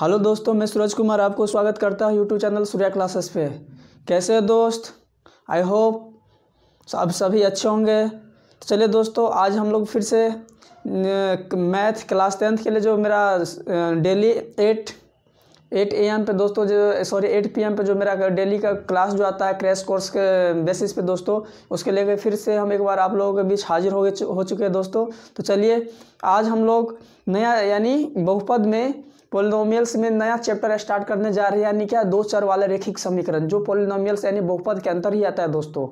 hello दोस्तों मैं सूरज कुमार आपको स्वागत करता हूँ यूट्यूब चैनल सूर्या क्लासेस पे कैसे हैं दोस्त आई होप आप सभी अच्छे होंगे तो चलिए दोस्तों आज हम लोग फिर से मैथ क्लास टेंथ के लिए जो मेरा daily eight eight A M पे दोस्तों जो सॉरी एट पी एम पे जो मेरा डेली का क्लास जो आता है क्रैश कोर्स के बेसिस पे दोस्तों उसके लेकर फिर से हम एक बार आप लोगों के बीच हाजिर हो गए हो चुके हैं दोस्तों तो चलिए आज हम लोग नया यानी बहुपद में पोलिनोमियल्स में नया चैप्टर स्टार्ट करने जा रहे हैं यानी क्या दो चर वाले रेखिक समीकरण जो पोलिनोमियल्स यानी बहुपद के अंतर ही आता है दोस्तों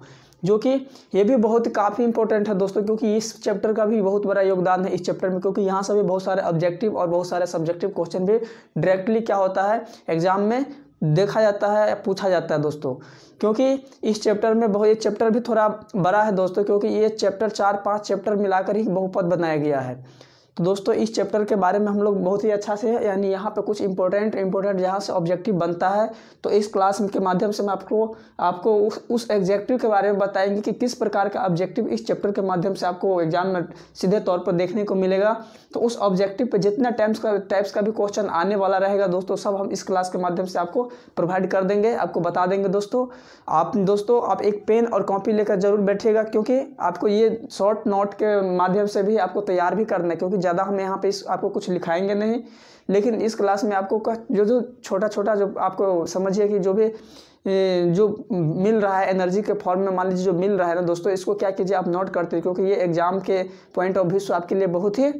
जो कि ये भी बहुत काफ़ी इंपॉर्टेंट है दोस्तों क्योंकि इस चैप्टर का भी बहुत बड़ा योगदान है इस चैप्टर में क्योंकि यहाँ से भी बहुत सारे ऑब्जेक्टिव और बहुत सारे सब्जेक्टिव क्वेश्चन भी डायरेक्टली क्या होता है एग्जाम में देखा जाता है या पूछा जाता है दोस्तों क्योंकि इस चैप्टर में बहुत ये चैप्टर भी थोड़ा बड़ा है दोस्तों क्योंकि ये चैप्टर चार पाँच चैप्टर मिलाकर ही बहुपद बनाया गया है तो दोस्तों इस चैप्टर के बारे में हम लोग बहुत ही अच्छा से यानी यहाँ पे कुछ इंपॉर्टेंट इंपॉर्टेंट जहाँ से ऑब्जेक्टिव बनता है तो इस क्लास के माध्यम से मैं आपको आपको उस उस एग्जेक्टिव के बारे में बताएंगे कि किस प्रकार का ऑब्जेक्टिव इस चैप्टर के माध्यम से आपको एग्जाम में सीधे तौर पर देखने को मिलेगा तो उस ऑब्जेक्टिव पर जितना टाइम्स का टाइप्स का भी क्वेश्चन आने वाला रहेगा दोस्तों सब हम इस क्लास के माध्यम से आपको प्रोवाइड कर देंगे आपको बता देंगे दोस्तों आप दोस्तों आप एक पेन और कॉपी लेकर जरूर बैठिएगा क्योंकि आपको ये शॉर्ट नोट के माध्यम से भी आपको तैयार भी करना है क्योंकि ज़्यादा हम यहाँ पे इस आपको कुछ लिखाएंगे नहीं लेकिन इस क्लास में आपको का जो जो छोटा छोटा जो आपको समझिए कि जो भी जो मिल रहा है एनर्जी के फॉर्म में मान लीजिए जो मिल रहा है ना दोस्तों इसको क्या कीजिए आप नोट करते क्योंकि ये एग्ज़ाम के पॉइंट ऑफ व्यू से आपके लिए बहुत ही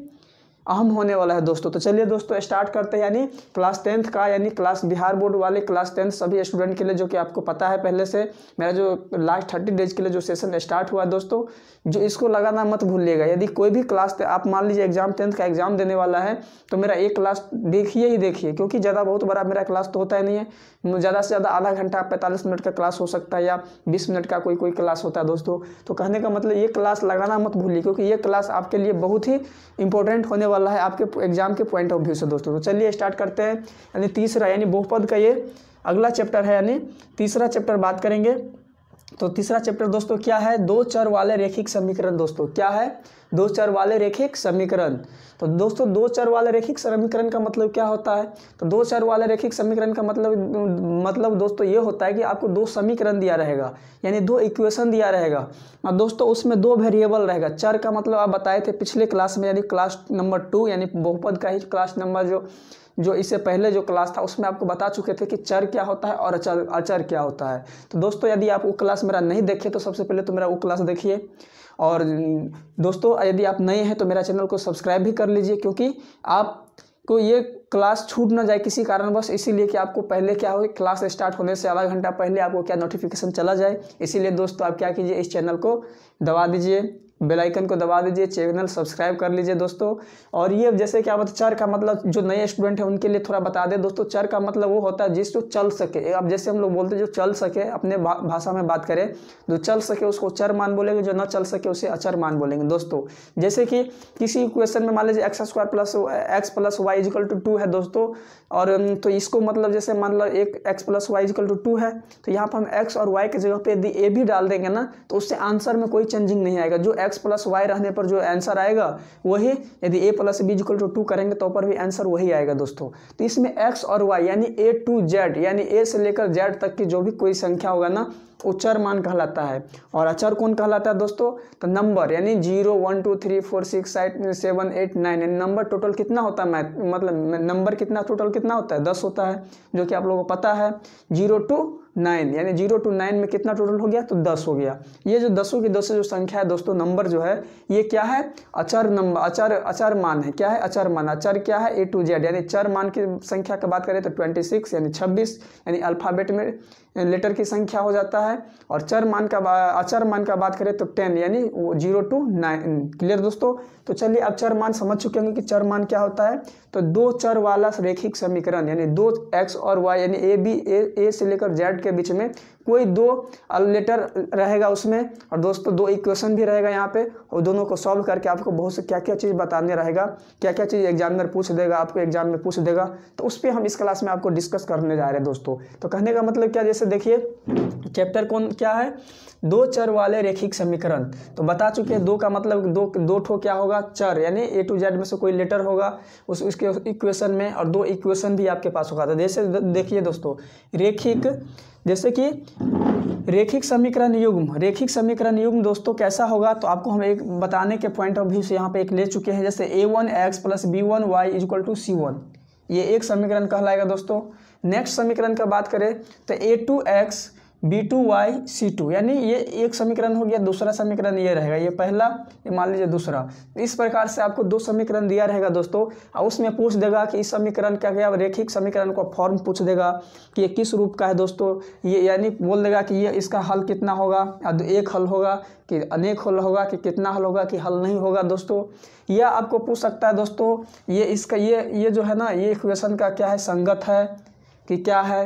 अहम होने वाला है दोस्तों तो चलिए दोस्तों स्टार्ट करते हैं यानी क्लास टेंथ का यानी क्लास बिहार बोर्ड वाले क्लास टेंथ सभी स्टूडेंट के लिए जो कि आपको पता है पहले से मेरा जो लास्ट थर्टी डेज के लिए जो सेशन स्टार्ट हुआ है दोस्तों जो इसको लगाना मत भूलिएगा यदि कोई भी क्लास आप मान लीजिए एग्जाम टेंथ का एग्जाम देने वाला है तो मेरा एक क्लास देखिए ही देखिए क्योंकि ज़्यादा बहुत बड़ा मेरा क्लास तो होता ही नहीं है ज़्यादा से ज़्यादा आधा घंटा पैंतालीस मिनट का क्लास हो सकता है या बीस मिनट का कोई कोई क्लास होता है दोस्तों तो कहने का मतलब ये क्लास लगाना मत भूलिए क्योंकि ये क्लास आपके लिए बहुत ही इंपॉर्टेंट होने वाला है आपके एग्जाम के पॉइंट ऑफ व्यू से दोस्तों तो चलिए स्टार्ट करते हैं यानी तीसरा यानी बहुपद का ये अगला चैप्टर है यानी तीसरा चैप्टर बात करेंगे तो तीसरा चैप्टर दोस्तों क्या है दो चर वाले रेखिक समीकरण दोस्तों क्या है दो चर वाले रेखिक समीकरण तो दोस्तों दो चर वाले रेखिक समीकरण का मतलब क्या होता है तो दो चर वाले रेखिक समीकरण का मतलब मतलब दोस्तों ये होता है कि आपको दो समीकरण दिया रहेगा यानी दो इक्वेशन दिया रहेगा और दोस्तों उसमें दो वेरिएबल रहेगा चर का मतलब आप बताए थे पिछले क्लास में यानी क्लास नंबर टू यानी बहुपद का ही क्लास नंबर जो जो इससे पहले जो क्लास था उसमें आपको बता चुके थे कि चर क्या होता है और अचर अचर क्या होता है तो दोस्तों यदि आप वो क्लास मेरा नहीं देखे तो सबसे पहले तो मेरा वो क्लास देखिए और दोस्तों यदि आप नए हैं तो मेरा चैनल को सब्सक्राइब भी कर लीजिए क्योंकि आप को ये क्लास छूट ना जाए किसी कारणवश इसीलिए कि आपको पहले क्या हो क्लास स्टार्ट होने से आधा घंटा पहले आपको क्या नोटिफिकेशन चला जाए इसीलिए दोस्तों आप क्या कीजिए इस चैनल को दबा दीजिए बेल आइकन को दबा दीजिए चैनल सब्सक्राइब कर लीजिए दोस्तों और ये जैसे क्या बता चर का मतलब जो नए स्टूडेंट हैं उनके लिए थोड़ा बता दें दोस्तों चर का मतलब वो होता है जिसको चल सके अब जैसे हम लोग बोलते हैं जो चल सके अपने भाषा में बात करें जो चल सके उसको चर मान बोलेंगे जो न चल सके उसे अचर मान बोलेंगे दोस्तों जैसे कि किसी क्वेश्चन में मान लीजिए x square plus x plus y equal to two है दोस्तों और तो इसको मतलब जैसे मान लो एक x plus y equal to two है तो यहाँ पर हम एक्स और वाई की जगह पर यदि ए भी डाल देंगे ना तो उससे आंसर में कोई चेंजिंग नहीं आएगा जो एक्स एक्स प्लस वाई रहने पर जो आंसर आएगा वही यदि a plus b equal to two करेंगे तो ऊपर भी आंसर वही आएगा दोस्तों तो इसमें एक्स और वाई यानी ए टू जेड यानी ए से लेकर जेड तक की जो भी कोई संख्या होगा ना वो चर मान कहलाता है और अचर कौन कहलाता है दोस्तों तो नंबर यानी zero one two three four six eight seven eight nine यानी नंबर टोटल कितना होता है मैथ मतलब नंबर कितना टोटल कितना होता है दस होता है जो कि आप लोगों को पता है जीरो टू नाइन यानी जीरो टू नाइन में कितना टोटल हो गया तो दस हो गया ये जो दसों की दसों जो संख्या है दोस्तों नंबर जो है ये क्या है अचर नंबर अचर अचर मान है क्या है अचर मान अचर क्या है ए टू जेड यानी चर मान की संख्या की बात करें तो ट्वेंटी सिक्स यानी छब्बीस यानी अल्फ़ाबेट में लेटर की संख्या हो जाता है और चर मान का अचर मान का बात करें तो टेन यानी जीरो टू नाइन क्लियर दोस्तों तो चलिए अब चर मान समझ चुके होंगे कि चर मान क्या होता है तो दो चर वाला रेखिक समीकरण यानी दो एक्स और वाई यानी ए बी ए से लेकर जेड के बीच में कोई दो लेटर रहेगा उसमें और दोस्तों दो इक्वेशन भी रहेगा यहाँ पे और दोनों को सॉल्व करके आपको बहुत से क्या क्या चीज़ बताने रहेगा क्या क्या चीज़ एग्जामिनर पूछ देगा आपको एग्जाम में पूछ देगा तो उस पर हम इस क्लास में आपको डिस्कस करने जा रहे हैं दोस्तों तो कहने का मतलब क्या जैसे देखिए चैप्टर कौन क्या है दो चर वाले रेखिक समीकरण तो बता चुके हैं दो का मतलब दो दो ठो क्या होगा चर यानी ए टू जेड में से कोई लेटर होगा उस उसके इक्वेशन में और दो इक्वेशन भी आपके पास होगा तो जैसे देखिए दोस्तों रेखिक जैसे कि रेखिक समीकरण युग्म रेखिक समीकरण युग्म दोस्तों कैसा होगा तो आपको हम एक बताने के पॉइंट ऑफ व्यू से यहाँ पे एक ले चुके हैं जैसे a one x plus b one y is equal to c one ये एक समीकरण कहलाएगा दोस्तों नेक्स्ट समीकरण का बात करें तो a two x b two y c two यानी ये एक समीकरण हो गया दूसरा समीकरण ये रहेगा ये पहला ये मान लीजिए दूसरा इस प्रकार से आपको दो समीकरण दिया रहेगा दोस्तों और उसमें पूछ देगा कि इस समीकरण क्या गया रेखिक समीकरण का फॉर्म पूछ देगा कि ये किस रूप का है दोस्तों ये यानी बोल देगा कि ये इसका हल कितना होगा तो एक हल होगा कि अनेक हल होगा कि कितना हल होगा कि हल नहीं होगा दोस्तों यह आपको पूछ सकता है दोस्तों ये इसका ये ये जो है ना ये इक्वेशन का क्या है संगत है कि क्या है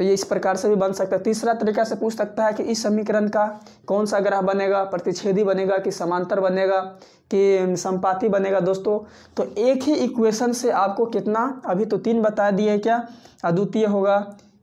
तो ये इस प्रकार से भी बन सकता है तीसरा तरीका से पूछ सकता है कि इस समीकरण का कौन सा ग्रह बनेगा प्रतिच्छेदी बनेगा कि समांतर बनेगा कि संपाति बनेगा दोस्तों तो एक ही इक्वेशन से आपको कितना अभी तो तीन बता दिए क्या अद्वितीय होगा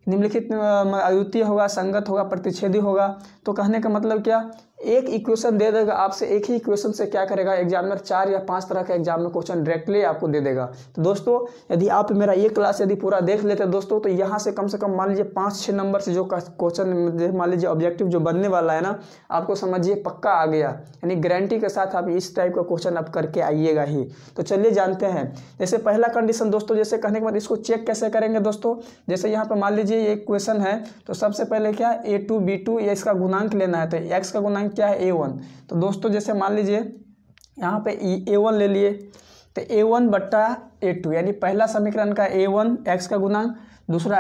निम्नलिखित अद्वितीय होगा संगत होगा प्रतिच्छेदी होगा तो कहने का मतलब क्या एक इक्वेशन दे देगा आपसे एक ही इक्वेशन से क्या करेगा एग्जामिनर चार या पांच तरह का एग्जाम में क्वेश्चन डायरेक्टली आपको दे देगा तो दोस्तों यदि आप मेरा ये क्लास यदि पूरा देख लेते हैं दोस्तों तो यहाँ से कम से कम मान लीजिए पाँच छः नंबर से जो क्वेश्चन मान लीजिए ऑब्जेक्टिव जो बनने वाला है ना आपको समझिए पक्का आ गया यानी गारंटी के साथ आप इस टाइप का क्वेश्चन आप करके आइएगा ही तो चलिए जानते हैं जैसे पहला कंडीशन दोस्तों जैसे कहने के बाद इसको चेक कैसे करेंगे दोस्तों जैसे यहाँ पर मान लीजिए एक क्वेश्चन है तो सबसे पहले क्या ए टू बी टू इसका गुणांक लेना है तो एक्स का गुणांक पॉइंट क्या है ए वन तो दोस्तों जैसे मान लीजिए यहाँ पे ए e, वन ले लिए तो ए वन बट्टा ए टू यानी पहला समीकरण का ए वन एक्स का गुणांक दूसरा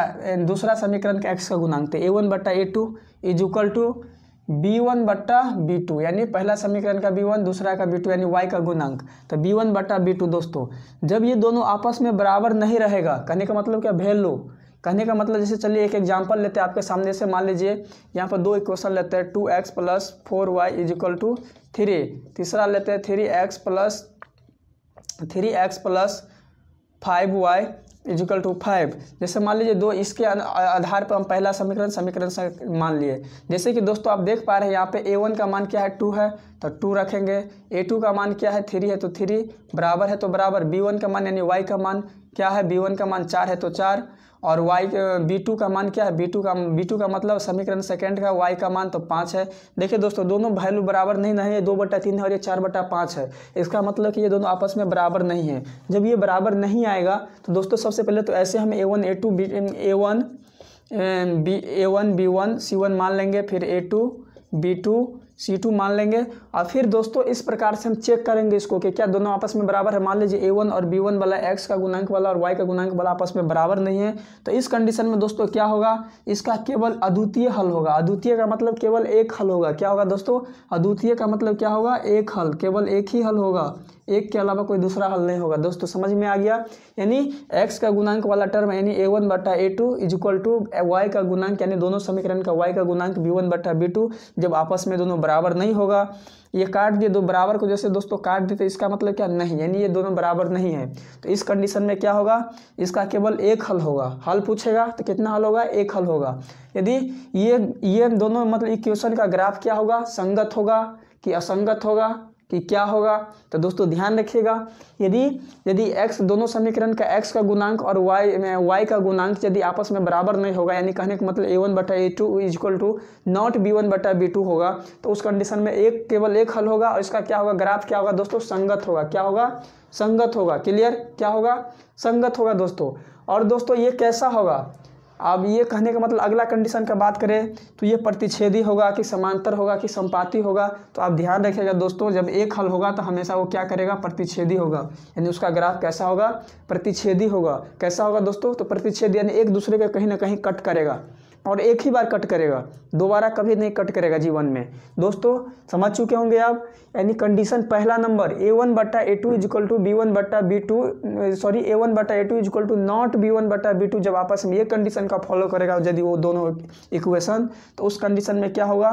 दूसरा समीकरण का एक्स का गुणांक तो ए वन बट्टा a two is equal to b one बट्टा बी टू यानी पहला समीकरण का बी वन दूसरा का बी टू यानी वाई का गुणांक तो बी वन बट्टा बी टू दोस्तों जब ये दोनों आपस में बराबर नहीं रहेगा कहने का मतलब क्या वैल्यू कहने का मतलब जैसे चलिए एक एग्जाम्पल लेते हैं आपके सामने से मान लीजिए यहाँ पर दो इक्वेशन लेते हैं two x plus four y is equal to three तीसरा लेते हैं three x plus three x plus five y equal to five जैसे मान लीजिए दो इसके आधार पर हम पहला समीकरण समीकरण से मान लिए जैसे कि दोस्तों आप देख पा रहे हैं यहाँ पे ए वन का मान क्या है टू है तो टू रखेंगे ए टू का मान क्या है थ्री है तो थ्री बराबर है तो बराबर बी वन का मान यानी वाई का मान क्या है बी वन का मान चार है तो चार और वाई बी टू का मान क्या है बी टू का बी टू का मतलब समीकरण सेकेंड का वाई का मान तो पाँच है देखिए दोस्तों दोनों वैल्यू बराबर नहीं है है दो बटा तीन है और ये चार बटा पाँच है इसका मतलब कि ये दोनों आपस में बराबर नहीं है जब ये बराबर नहीं आएगा तो दोस्तों सबसे पहले तो ऐसे हम a one a two b a one b a one b one c one मान लेंगे फिर a two b two c two मान लेंगे और फिर दोस्तों इस प्रकार से हम चेक करेंगे इसको कि क्या दोनों आपस में बराबर है मान लीजिए ए वन और बी वन वाला एक्स का गुणांक वाला और वाई का गुणांक वाला आपस में बराबर नहीं है तो इस कंडीशन में दोस्तों क्या होगा इसका केवल अद्वितीय हल होगा अद्वितीय का मतलब केवल एक हल होगा क्या होगा दोस्तों अद्वितीय का मतलब क्या होगा एक हल केवल एक ही हल होगा एक के अलावा कोई दूसरा हल नहीं होगा दोस्तों समझ में आ गया यानी x का गुणांक वाला टर्म यानी ए वन बटा a two is equal to y का गुणांक यानी दोनों समीकरण का y का गुणांक बी वन बटा बी टू जब आपस में दोनों बराबर नहीं होगा ये काट दिए दो बराबर को जैसे दोस्तों काट दिए तो इसका मतलब क्या नहीं यानी ये दोनों बराबर नहीं है तो इस कंडीशन में क्या होगा इसका केवल एक हल होगा हल पूछेगा तो कितना हल होगा एक हल होगा यदि ये ये दोनों मतलब इक्वेशन का ग्राफ क्या होगा संगत होगा कि असंगत होगा कि क्या होगा तो दोस्तों ध्यान रखिएगा यदि यदि x दोनों समीकरण का x का गुणांक और y में y का गुणांक यदि आपस में बराबर नहीं होगा यानी कहने का मतलब ए वन बटा a two is equal to not b one बटा बी टू होगा तो उस कंडीशन में एक केवल एक हल होगा और इसका क्या होगा ग्राफ क्या होगा दोस्तों संगत होगा क्या होगा संगत होगा क्लियर क्या होगा संगत होगा दोस्तों और दोस्तों ये कैसा होगा अब ये कहने का मतलब अगला कंडीशन का बात करें तो ये प्रतिच्छेदी होगा कि समांतर होगा कि संपाति होगा तो आप ध्यान रखिएगा दोस्तों जब एक हल होगा तो हमेशा वो क्या करेगा प्रतिच्छेदी होगा यानी उसका ग्राफ कैसा होगा प्रतिच्छेदी होगा कैसा होगा दोस्तों तो प्रतिच्छेद यानी एक दूसरे का कहीं ना कहीं कट करेगा और एक ही बार कट करेगा दोबारा कभी नहीं कट करेगा जीवन में दोस्तों समझ चुके होंगे आप यानी कंडीशन पहला नंबर ए वन बट्टा a two equal to b one बट्टा b two sorry a one बट्टा a two equal to not b one बट्टा बी टू जब आपस में ये कंडीशन का फॉलो करेगा यदि वो दोनों इक्वेशन तो उस कंडीशन में क्या होगा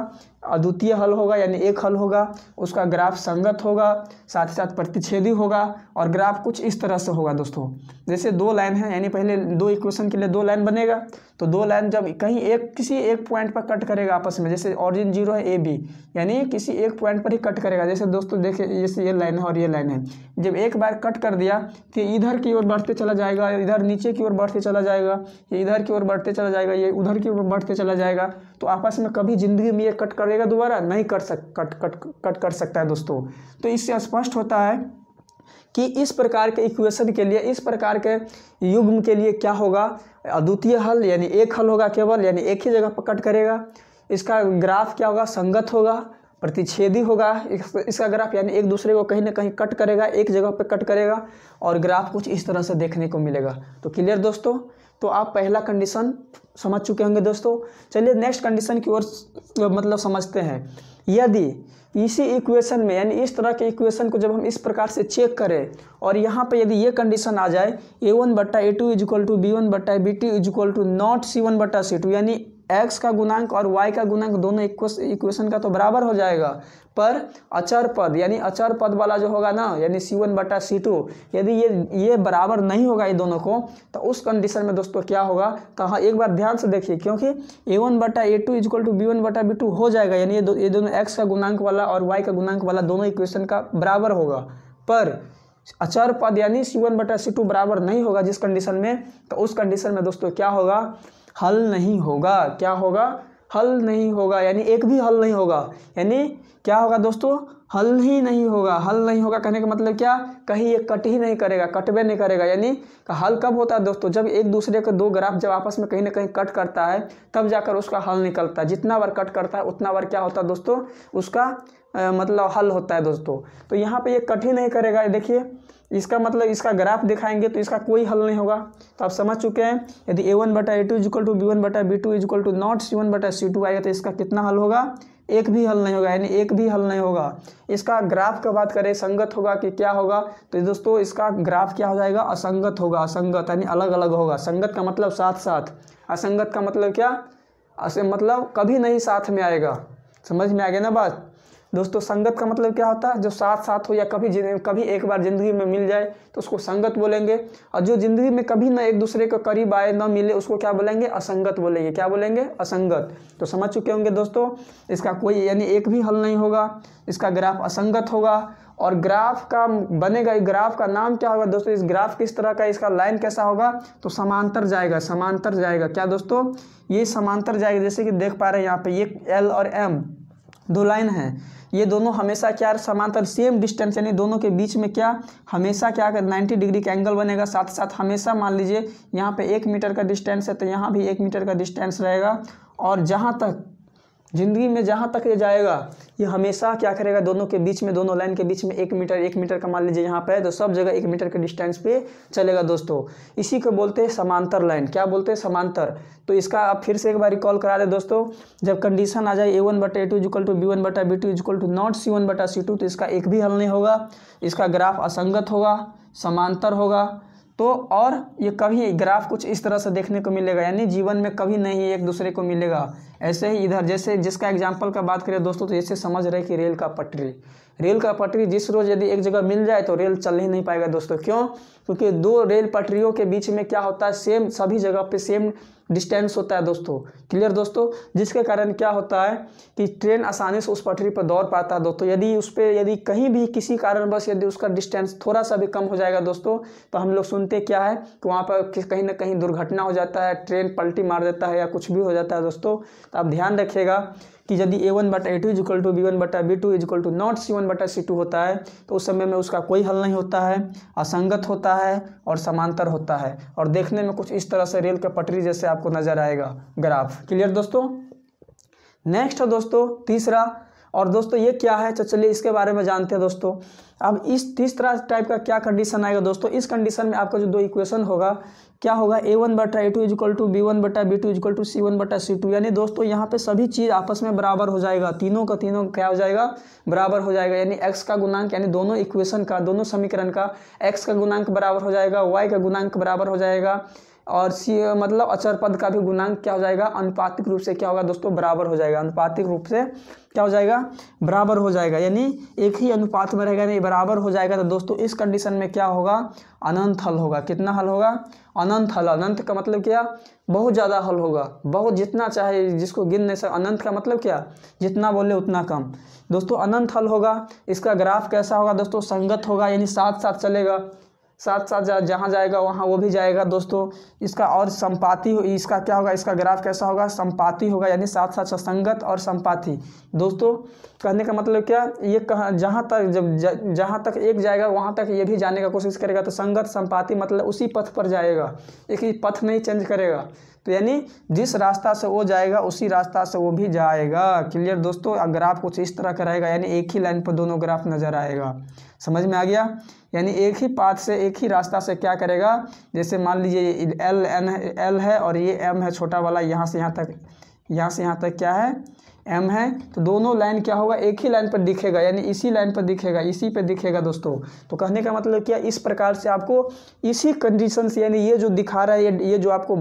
अद्वितीय हल होगा यानी एक हल होगा उसका ग्राफ संगत होगा साथ ही साथ प्रतिच्छेदी होगा और ग्राफ कुछ इस तरह से होगा दोस्तों जैसे दो लाइन है यानी पहले दो इक्वेशन के लिए दो लाइन बनेगा तो दो लाइन जब कहीं एक किसी एक पॉइंट पर कट करेगा आपस में जैसे ऑरिजिन जीरो है ए बी यानी किसी एक पॉइंट पर ही कट करेगा जैसे दोस्तों देखे जैसे ये लाइन है और ये लाइन है जब एक बार कट कर दिया तो इधर की ओर बढ़ते चला जाएगा इधर नीचे की ओर बढ़ते चला जाएगा ये इधर की ओर बढ़ते चला जाएगा ये उधर की ओर बढ़ते चला जाएगा तो आपस में कभी ज़िंदगी में ये कट कर करेगा दोबारा नहीं कर सक कट कट कट कर सकता है दोस्तों तो इससे स्पष्ट होता है कि इस प्रकार के इक्वेशन के लिए इस प्रकार के युग्म के लिए क्या होगा अद्वितीय हल यानी एक हल होगा केवल यानी एक ही जगह पर कट करेगा इसका ग्राफ क्या होगा संगत होगा प्रतिच्छेदी होगा इसका ग्राफ यानी एक दूसरे को कहीं ना कहीं कट करेगा एक जगह पर कट करेगा और ग्राफ कुछ इस तरह से देखने को मिलेगा तो क्लियर दोस्तों तो आप पहला कंडीशन समझ चुके होंगे दोस्तों चलिए नेक्स्ट कंडीशन की ओर मतलब समझते हैं यदि इसी इक्वेशन में यानी इस तरह के इक्वेशन को जब हम इस प्रकार से चेक करें और यहाँ पे यदि ये कंडीशन आ जाए ए वन बट्टा a two is equal to b one बट्टा b two is equal to not c one बट्टा सी टू यानी एक्स का गुणांक और वाई का गुणांक दोनों इक्वेशन का तो बराबर हो जाएगा पर अचर पद यानी अचर पद वाला जो होगा ना यानी सी वन बटा सी टू यदि ये ये बराबर नहीं होगा ये दोनों को तो उस कंडीशन में दोस्तों क्या होगा कहाँ तो एक बार ध्यान से देखिए क्योंकि ए वन बटा a two is equal to b one बटा बी टू हो जाएगा यानी ये दो ये दोनों एक्स का गुणांक वाला और वाई का गुणांक वाला दोनों इक्वेशन का बराबर होगा पर अचर पद यानी सी वन बटा सी टू बराबर नहीं होगा जिस कंडीशन में तो उस कंडीशन में दोस्तों क्या होगा हल नहीं होगा क्या होगा हल नहीं होगा यानी एक भी हल नहीं होगा यानी क्या होगा दोस्तों हल ही नहीं होगा हल नहीं होगा कहने का मतलब क्या कहीं ये कट ही नहीं करेगा कटवे नहीं करेगा यानी हल कब होता है दोस्तों जब एक दूसरे के दो ग्राफ जब आपस में कहीं ना कहीं कट करता है तब जाकर उसका हल निकलता है जितना बार कट करता है उतना बार क्या होता है दोस्तों उसका आ, मतलब हल होता है दोस्तों तो यहाँ पर ये कट ही नहीं करेगा देखिए इसका मतलब इसका ग्राफ दिखाएंगे तो इसका कोई हल नहीं होगा तो आप समझ चुके हैं यदि ए वन बटा a two equal to b one बटा b two equal to not c one बटा सी टू आएगा तो इसका कितना हल होगा एक भी हल नहीं होगा यानी एक भी हल नहीं होगा इसका ग्राफ का बात करें संगत होगा कि क्या होगा तो दोस्तों इसका ग्राफ क्या हो जाएगा असंगत होगा असंगत यानी अलग अलग होगा संगत का मतलब साथ साथ असंगत का मतलब क्या मतलब कभी नहीं साथ में आएगा समझ में आ गया ना बात दोस्तों संगत का मतलब क्या होता है जो साथ साथ हो या कभी कभी एक बार ज़िंदगी में मिल जाए तो उसको संगत बोलेंगे और जो ज़िंदगी में कभी ना एक दूसरे के करीब आए ना मिले उसको क्या बोलेंगे असंगत बोलेंगे क्या बोलेंगे असंगत तो समझ चुके होंगे दोस्तों इसका कोई यानी एक भी हल नहीं होगा इसका ग्राफ असंगत होगा और ग्राफ का बनेगा ग्राफ का नाम क्या होगा दोस्तों इस ग्राफ किस तरह का इसका लाइन कैसा होगा तो समांतर जाएगा समांतर जाएगा क्या दोस्तों ये समांतर जाएगा जैसे कि देख पा रहे हैं यहाँ पे ये एल और एम दो लाइन है ये दोनों हमेशा क्या समांतर सेम डिस्टेंस यानी दोनों के बीच में क्या हमेशा क्या कर 90 डिग्री का एंगल बनेगा साथ साथ हमेशा मान लीजिए यहाँ पे एक मीटर का डिस्टेंस है तो यहाँ भी एक मीटर का डिस्टेंस रहेगा और जहाँ तक ज़िंदगी में जहाँ तक ये जाएगा ये हमेशा क्या करेगा दोनों के बीच में दोनों लाइन के बीच में एक मीटर एक मीटर का मान लीजिए यहाँ पर तो सब जगह एक मीटर के डिस्टेंस पे चलेगा दोस्तों इसी को बोलते हैं समांतर लाइन क्या बोलते हैं समांतर तो इसका आप फिर से एक बार रिकॉल करा दे दोस्तों जब कंडीशन आ जाए ए वन बटा a two equal to b one बटा b two equal to not c one बटा सी टू तो इसका एक भी हल नहीं होगा इसका ग्राफ असंगत होगा समांतर होगा तो और ये कभी ग्राफ कुछ इस तरह से देखने को मिलेगा यानी जीवन में कभी नहीं एक दूसरे को मिलेगा ऐसे ही इधर जैसे जिसका एग्जाम्पल का बात करें दोस्तों तो ऐसे समझ रहे कि रेल का पटरी रेल का पटरी जिस रोज़ यदि एक जगह मिल जाए तो रेल चल ही नहीं पाएगा दोस्तों क्यों क्योंकि दो रेल पटरियों के बीच में क्या होता है सेम सभी जगह पे सेम डिस्टेंस होता है दोस्तों क्लियर दोस्तों जिसके कारण क्या होता है कि ट्रेन आसानी से उस पटरी पर दौड़ पाता है दोस्तों यदि उस पर यदि कहीं भी किसी बस यदि उसका डिस्टेंस थोड़ा सा भी कम हो जाएगा दोस्तों तो हम लोग सुनते क्या है कि वहाँ पर कहीं ना कहीं दुर्घटना हो जाता है ट्रेन पलटी मार देता है या कुछ भी हो जाता है दोस्तों तो आप ध्यान रखिएगा कि यदि ए वन बटा a two equal to b one बटा b two equal to not c one बटा सी टू होता है तो उस समय में उसका कोई हल नहीं होता है असंगत होता है और समांतर होता है और देखने में कुछ इस तरह से रेल का पटरी जैसे आपको नजर आएगा ग्राफ क्लियर दोस्तों नेक्स्ट है दोस्तों तीसरा और दोस्तों ये क्या है तो चलिए इसके बारे में जानते हैं दोस्तों अब इस तीसरा टाइप का क्या कंडीशन आएगा दोस्तों इस कंडीशन में आपका जो दो इक्वेशन होगा क्या होगा ए वन बटा a two equal to b one बटा b two equal to c one बटा सी टू यानी दोस्तों यहाँ पे सभी चीज़ आपस में बराबर हो जाएगा तीनों का तीनों क्या हो जाएगा बराबर हो जाएगा यानी एक्स का गुणांक यानी दोनों इक्वेशन का दोनों समीकरण का एक्स का गुणांक बराबर हो जाएगा वाई का गुणांक बराबर हो जाएगा और सी मतलब अचर पद का भी गुणांक क्या हो जाएगा अनुपातिक रूप से क्या होगा दोस्तों बराबर हो जाएगा अनुपातिक रूप से क्या हो जाएगा बराबर हो जाएगा यानी एक ही अनुपात में रहेगा नहीं बराबर हो जाएगा तो दोस्तों इस कंडीशन में क्या होगा अनंत हल होगा कितना हल होगा अनंत हल अनंत का मतलब क्या बहुत ज़्यादा हल होगा बहुत जितना चाहे जिसको गिन नहीं सकते अनंत का मतलब क्या जितना बोले उतना कम दोस्तों अनंत हल होगा इसका ग्राफ कैसा होगा दोस्तों संगत होगा यानी साथ साथ चलेगा साथ साथ जा, जहाँ जाएगा वहाँ वो भी जाएगा दोस्तों इसका और संपाति इसका क्या होगा इसका ग्राफ कैसा होगा संपाति होगा यानी साथ साथ संगत और संपाति दोस्तों कहने का मतलब क्या ये कहा जहाँ तक जब जहाँ तक एक जाएगा वहाँ तक ये भी जाने का कोशिश करेगा तो संगत संपाति मतलब उसी पथ पर जाएगा एक ही पथ नहीं चेंज करेगा तो यानी जिस रास्ता से वो जाएगा उसी रास्ता से वो भी जाएगा क्लियर दोस्तों ग्राफ कुछ इस तरह का रहेगा यानी एक ही लाइन पर दोनों ग्राफ नज़र आएगा समझ में आ गया यानी एक ही पाथ से एक ही रास्ता से क्या करेगा जैसे मान लीजिए एल एन एल है और ये एम है छोटा वाला यहाँ से यहाँ तक यहाँ से यहाँ तक क्या है एम है तो दोनों लाइन क्या होगा एक ही लाइन पर दिखेगा यानी इसी लाइन पर दिखेगा इसी पे दिखेगा दोस्तों तो कहने का मतलब क्या इस प्रकार से आपको इसी कंडीशन से यानी ये जो दिखा रहा है ये ये जो आपको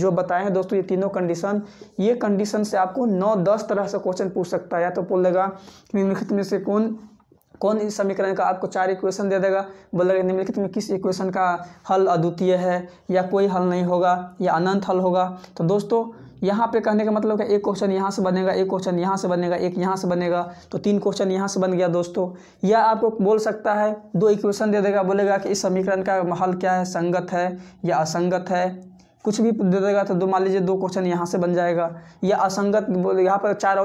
जो बताए हैं दोस्तों ये तीनों कंडीशन ये कंडीशन से आपको नौ दस तरह से क्वेश्चन पूछ सकता है या तो बोलेगा निम्नलिखित में से कौन कौन इस समीकरण का आपको चार इक्वेशन दे देगा बोलेगा निम्नलिखित में किस इक्वेशन का हल अद्वितीय है या कोई हल नहीं होगा या अनंत हल होगा तो दोस्तों यहाँ पे कहने का मतलब है एक क्वेश्चन यहाँ से बनेगा एक क्वेश्चन यहाँ से बनेगा एक यहाँ से बनेगा तो तीन क्वेश्चन यहाँ से बन गया दोस्तों या आपको बोल सकता है दो इक्वेशन दे देगा बोलेगा कि इस समीकरण का हल क्या है संगत है या असंगत है कुछ भी दे देगा तो दो मान लीजिए दो क्वेश्चन यहाँ से बन जाएगा या असंगत यहाँ पर चार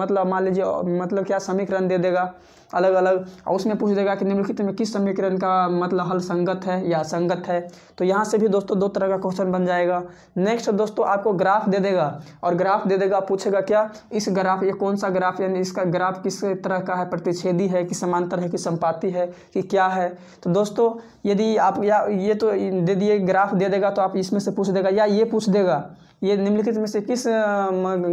मतलब मान लीजिए मतलब क्या समीकरण दे देगा अलग अलग और उसमें पूछ देगा कि निम्नलिखित में किस समीकरण का मतलब हल संगत है या संगत है तो यहाँ से भी दोस्तों दो तरह का क्वेश्चन बन जाएगा नेक्स्ट दोस्तों आपको ग्राफ दे देगा और ग्राफ दे देगा पूछेगा क्या इस ग्राफ ये कौन सा ग्राफ यानी इसका ग्राफ किस तरह का है प्रतिच्छेदी है कि समांतर है कि संपाति है कि क्या है तो दोस्तों यदि आप या ये तो दे दिए ग्राफ दे देगा तो आप इसमें से पूछ देगा या ये पूछ देगा ये निम्नलिखित में से किस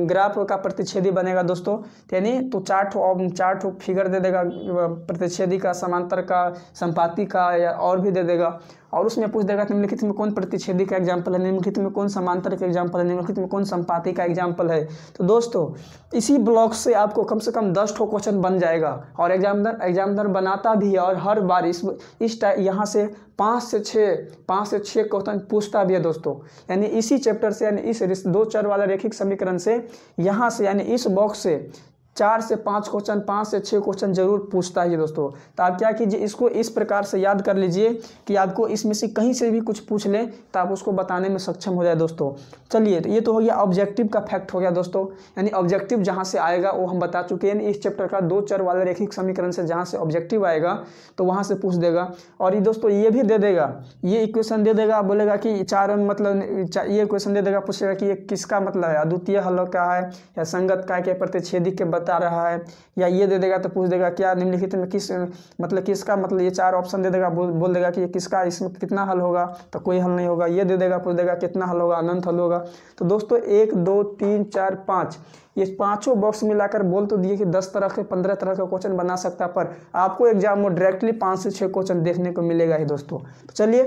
ग्राफ का प्रतिच्छेदी बनेगा दोस्तों यानी तो चार और चार फिगर दे देगा प्रतिच्छेदी का समांतर का संपाति का या और भी दे देगा और उसमें पूछ देगा निम्नलिखित में कौन प्रतिच्छेदी का एग्जाम्पल है निम्नलिखित में कौन समांतर का एग्जाम्पल है निम्नलिखित में कौन संपाति का एग्जाम्पल है तो दोस्तों इसी ब्लॉक से आपको कम से कम दस ठो क्वेश्चन बन जाएगा और एग्जामिनर एग्जामिनर बनाता भी है और हर बार इस इस यहाँ से पाँच से छः पाँच से छः क्वेश्चन पूछता भी है दोस्तों यानी इसी चैप्टर से यानी इस दो चर वाला रेखिक समीकरण से यहाँ से यानी इस बॉक्स से चार से पाँच क्वेश्चन पाँच से छः क्वेश्चन जरूर पूछता है दोस्तों तो आप क्या कीजिए इसको इस प्रकार से याद कर लीजिए कि आपको इसमें से कहीं से भी कुछ पूछ लें तो आप उसको बताने में सक्षम हो जाए दोस्तों चलिए तो ये तो हो गया ऑब्जेक्टिव का फैक्ट हो गया दोस्तों यानी ऑब्जेक्टिव जहाँ से आएगा वो हम बता चुके हैं इस चैप्टर का दो चर वाले रेखिक समीकरण से जहाँ से ऑब्जेक्टिव आएगा तो वहाँ से पूछ देगा और ये दोस्तों ये भी दे देगा ये इक्वेशन दे देगा बोलेगा कि चार मतलब ये क्वेश्चन दे देगा पूछेगा कि ये किसका मतलब है अद्वितीय हल का है या संगत का है क्या प्रतिच्छेदी के बता रहा है या ये दे देगा तो पूछ देगा क्या निम्नलिखित में किस मतलब किसका मतलब ये चार ऑप्शन दे देगा बोल बोल देगा कि किसका इसमें कितना हल होगा तो कोई हल नहीं होगा ये दे देगा पूछ देगा कितना हल होगा अनंत हल होगा तो दोस्तों एक दो तीन चार पाँच ये पांचों बॉक्स मिलाकर बोल तो दिए कि दस तरह के पंद्रह तरह का क्वेश्चन बना सकता पर आपको एग्जाम में डायरेक्टली पाँच से छः क्वेश्चन देखने को मिलेगा ही दोस्तों तो चलिए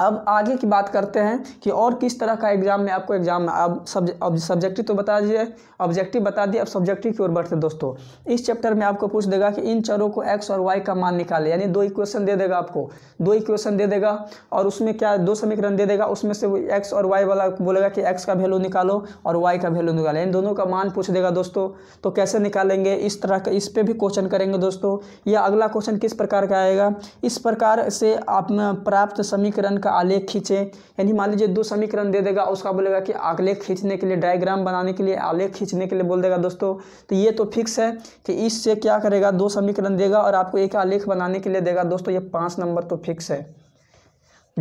अब आगे की बात करते हैं कि और किस तरह का एग्ज़ाम में आपको एग्ज़ाम अब सब अब सब्जेक्टिव तो बता दिए ऑब्जेक्टिव बता दिए अब सब्जेक्टिव की ओर बढ़ते दोस्तों इस चैप्टर में आपको पूछ देगा कि इन चरों को एक्स और वाई का मान निकाले यानी दो इक्वेशन दे देगा आपको दो इक्वेशन दे देगा और उसमें क्या दो समीकरण दे देगा उसमें से एक्स और वाई वाला बोलेगा कि एक्स का वैल्यू निकालो और वाई का वैल्यू निकालो यानी दोनों का मान पूछ देगा दोस्तों तो कैसे निकालेंगे इस तरह का इस पर भी क्वेश्चन करेंगे दोस्तों या अगला क्वेश्चन किस प्रकार का आएगा इस प्रकार से आप प्राप्त समीकरण का का आलेख खींचें यानी मान लीजिए दो समीकरण दे देगा उसका बोलेगा कि आलेख खींचने के लिए डायग्राम बनाने के लिए आलेख खींचने के लिए बोल देगा दोस्तों तो ये तो फिक्स है कि इससे क्या करेगा दो समीकरण देगा और आपको एक आलेख बनाने के लिए देगा दोस्तों ये पाँच नंबर तो फिक्स है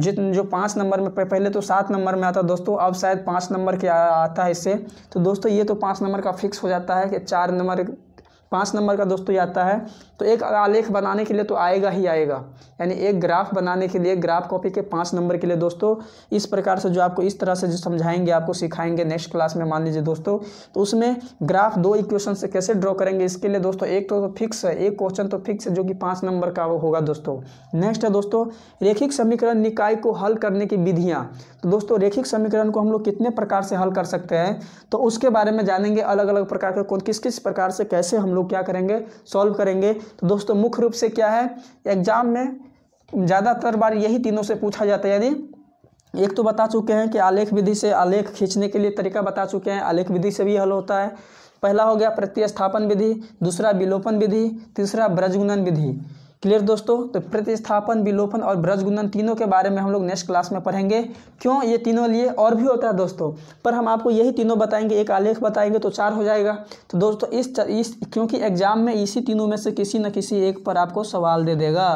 जित जो पाँच नंबर में पहले तो सात नंबर में आता दोस्तों अब शायद पाँच नंबर के आता है इससे तो दोस्तों ये तो पाँच नंबर का फिक्स हो जाता है कि चार नंबर पाँच नंबर का दोस्तों ये आता है तो एक आलेख बनाने के लिए तो आएगा ही आएगा यानी एक ग्राफ बनाने के लिए ग्राफ कॉपी के पाँच नंबर के लिए दोस्तों इस प्रकार से जो आपको इस तरह से जो समझाएंगे आपको सिखाएंगे नेक्स्ट क्लास में मान लीजिए दोस्तों तो उसमें ग्राफ दो इक्वेशन से कैसे ड्रॉ करेंगे इसके लिए दोस्तों एक तो फिक्स है एक क्वेश्चन तो फिक्स है जो कि पाँच नंबर का होगा दोस्तों नेक्स्ट है दोस्तों रेखिक समीकरण निकाय को हल करने की विधियाँ तो दोस्तों रेखिक समीकरण को हम लोग कितने प्रकार से हल कर सकते हैं तो उसके बारे में जानेंगे अलग अलग प्रकार के कौन किस किस प्रकार से कैसे हम लोग क्या करेंगे सॉल्व करेंगे तो दोस्तों मुख्य रूप से क्या है एग्जाम में ज़्यादातर बार यही तीनों से पूछा जाता है यानी एक तो बता चुके हैं कि आलेख विधि से आलेख खींचने के लिए तरीका बता चुके हैं आलेख विधि से भी हल होता है पहला हो गया प्रत्यस्थापन विधि दूसरा विलोपन विधि तीसरा ब्रजगुणन विधि क्लियर दोस्तों तो प्रतिस्थापन विलोपन और ब्रजगुणन तीनों के बारे में हम लोग नेक्स्ट क्लास में पढ़ेंगे क्यों ये तीनों लिए और भी होता है दोस्तों पर हम आपको यही तीनों बताएंगे एक आलेख बताएंगे तो चार हो जाएगा तो दोस्तों इस, इस क्योंकि एग्जाम में इसी तीनों में से किसी न किसी एक पर आपको सवाल दे देगा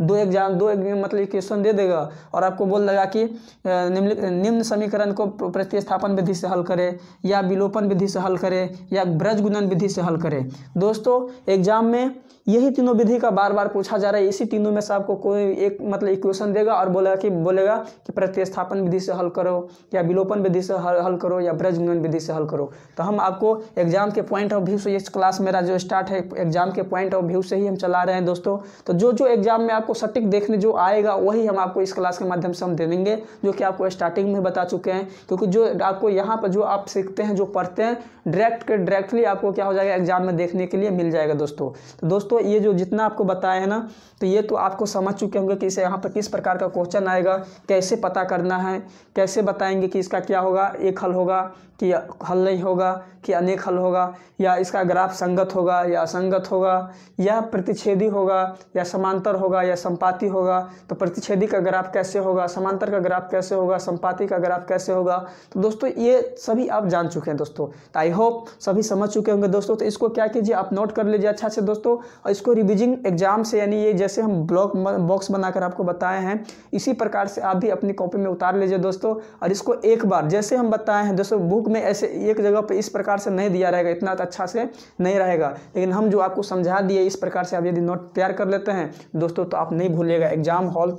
दो एग्जाम दो एग्जाम मतलब क्वेश्चन दे देगा और आपको बोल लगा कि निम्न समीकरण को प्रतिस्थापन विधि से हल करे या विलोपन विधि से हल करे या ब्रजगुंदन विधि से हल करें दोस्तों एग्जाम में यही तीनों विधि का बार बार पूछा जा रहा है इसी तीनों में से आपको कोई एक मतलब इक्वेशन देगा और बोलेगा कि बोलेगा कि प्रतिस्थापन विधि से हल करो या विलोपन विधि से हल हल करो या ब्रजगमन विधि से हल करो तो हम आपको एग्जाम के पॉइंट ऑफ व्यू से इस क्लास मेरा जो स्टार्ट है एग्जाम के पॉइंट ऑफ व्यू से ही हम चला रहे हैं दोस्तों तो जो जो एग्जाम में आपको सटीक देखने जो आएगा वही हम आपको इस क्लास के माध्यम से हम दे देंगे जो कि आपको स्टार्टिंग में बता चुके हैं क्योंकि जो आपको यहाँ पर जो आप सीखते हैं जो पढ़ते हैं डायरेक्ट के डायरेक्टली आपको क्या हो जाएगा एग्जाम में देखने के लिए मिल जाएगा दोस्तों तो दोस्तों ये जो जितना आपको बताया है ना तो ये तो आपको समझ चुके होंगे कि इसे यहाँ पर किस प्रकार का क्वेश्चन आएगा कैसे पता करना है कैसे बताएंगे कि इसका क्या होगा एक हल होगा कि हल नहीं होगा कि अनेक हल होगा या इसका ग्राफ संगत होगा या असंगत होगा या प्रतिच्छेदी होगा या समांतर होगा या संपाति होगा तो प्रतिच्छेदी का ग्राफ कैसे होगा समांतर का ग्राफ कैसे होगा संपाति का ग्राफ कैसे होगा तो दोस्तों ये सभी आप जान चुके हैं दोस्तों आई होप सभी समझ चुके होंगे दोस्तों तो इसको क्या कीजिए आप नोट कर लीजिए अच्छा से दोस्तों और इसको रिविजिंग एग्जाम से यानी ये जैसे हम ब्लॉक बॉक्स बनाकर आपको बताए हैं इसी प्रकार से आप भी अपनी कॉपी में उतार लीजिए दोस्तों और इसको एक बार जैसे हम बताए हैं दोस्तों बुक में ऐसे एक जगह पर इस प्रकार से नहीं दिया रहेगा इतना अच्छा से नहीं रहेगा लेकिन हम जो आपको समझा दिए इस प्रकार से आप यदि नोट तैयार कर लेते हैं दोस्तों तो आप नहीं भूलिएगा एग्जाम हॉल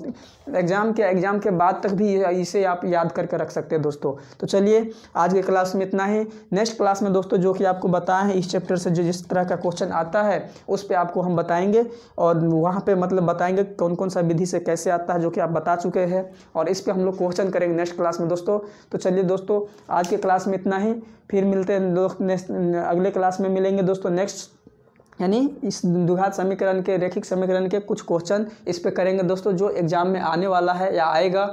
एग्जाम के एग्जाम के बाद तक भी इसे आप याद करके रख सकते हैं दोस्तों तो चलिए आज के क्लास में इतना ही नेक्स्ट क्लास में दोस्तों जो कि आपको बताया है इस चैप्टर से जो जिस तरह का क्वेश्चन आता है उस पर आप आपको हम बताएंगे और वहाँ पे मतलब बताएंगे कौन कौन सा विधि से कैसे आता है जो कि आप बता चुके हैं और इस पर हम लोग क्वेश्चन करेंगे नेक्स्ट क्लास में दोस्तों तो चलिए दोस्तों आज के क्लास में इतना ही फिर मिलते हैं दोस्त अगले क्लास में मिलेंगे दोस्तों नेक्स्ट यानी इस दुघात समीकरण के रेखिक समीकरण के कुछ क्वेश्चन इस पे करेंगे दोस्तों जो एग्जाम में आने वाला है या आएगा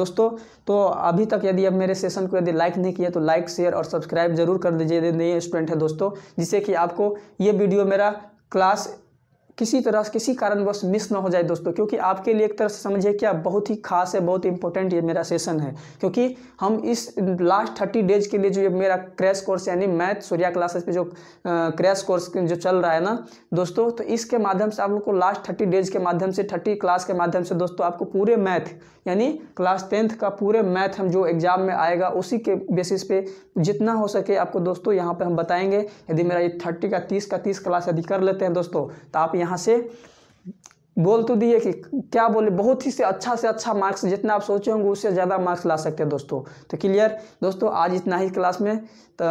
दोस्तों तो अभी तक यदि अब मेरे सेशन को यदि लाइक नहीं किया तो लाइक शेयर और सब्सक्राइब जरूर कर दीजिए यदि नए स्टूडेंट है दोस्तों जिससे कि आपको ये वीडियो मेरा क्लास किसी तरह से किसी कारणवश मिस ना हो जाए दोस्तों क्योंकि आपके लिए एक तरह से समझिए कि आप बहुत ही खास है बहुत इंपॉर्टेंट ये मेरा सेशन है क्योंकि हम इस लास्ट थर्टी डेज के लिए जो ये मेरा क्रैश कोर्स यानी मैथ सूर्या क्लासेस पे जो क्रैश कोर्स जो चल रहा है ना दोस्तों तो इसके माध्यम से आप लोग को लास्ट थर्टी डेज के माध्यम से थर्टी क्लास के माध्यम से दोस्तों आपको पूरे मैथ यानी क्लास टेंथ का पूरे मैथ हम जो एग्ज़ाम में आएगा उसी के बेसिस पे जितना हो सके आपको दोस्तों यहाँ पे हम बताएंगे यदि मेरा ये थर्टी का तीस का तीस क्लास यदि कर लेते हैं दोस्तों तो आप यहाँ यहाँ से बोल तो दिए कि क्या बोले बहुत ही से अच्छा से अच्छा मार्क्स जितना आप सोचे होंगे उससे ज़्यादा मार्क्स ला सकते हैं दोस्तों तो क्लियर दोस्तों आज इतना ही क्लास में तो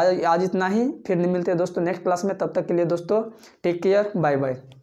आज आज इतना ही फिर मिलते हैं दोस्तों नेक्स्ट क्लास में तब तक के लिए दोस्तों टेक केयर बाय बाय